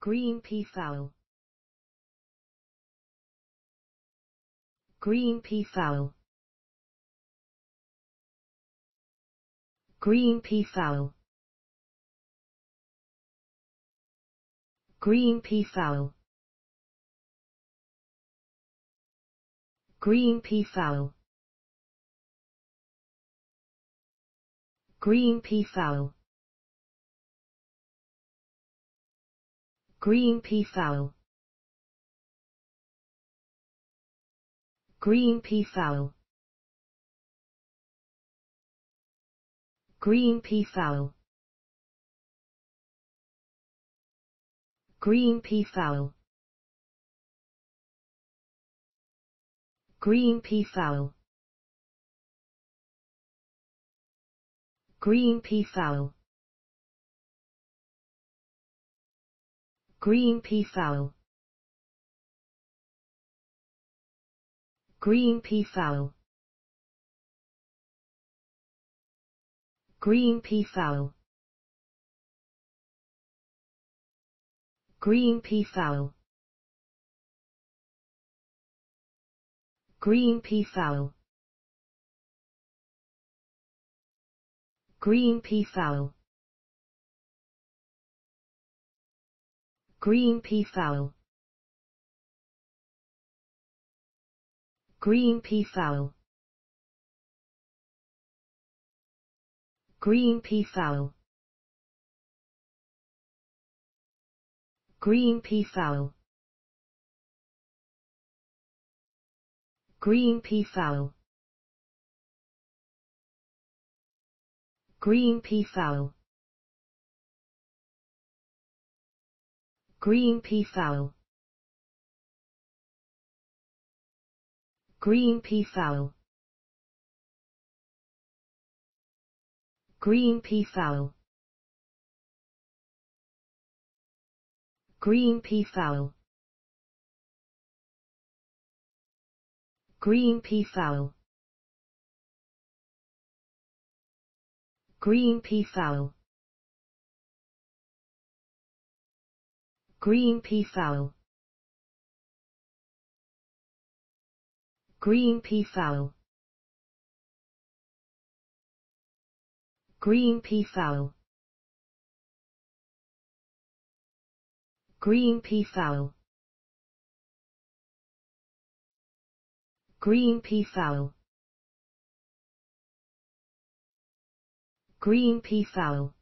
green pea fowl. green pea fowl. green pea fowl. green pea fowl. green pea fowl. green pea fowl. Green pea fowl. Green pea fowl. Green pea fowl. Green pea fowl. Green pea fowl. Green pea fowl. Green pea fowl. Green pea fowl. Green pea fowl. Green pea fowl. Green pea fowl. Green pea fowl. Green pea fowl. Green pea fowl. Green pea fowl. Green pea fowl. Green pea fowl. Green pea fowl. Green pea fowl. Green pea fowl. Green pea fowl. Green pea fowl. Green pea fowl. Green pea fowl. Green pea fowl. Green pea fowl. Green pea fowl. Green pea fowl. Green pea fowl. Green pea fowl.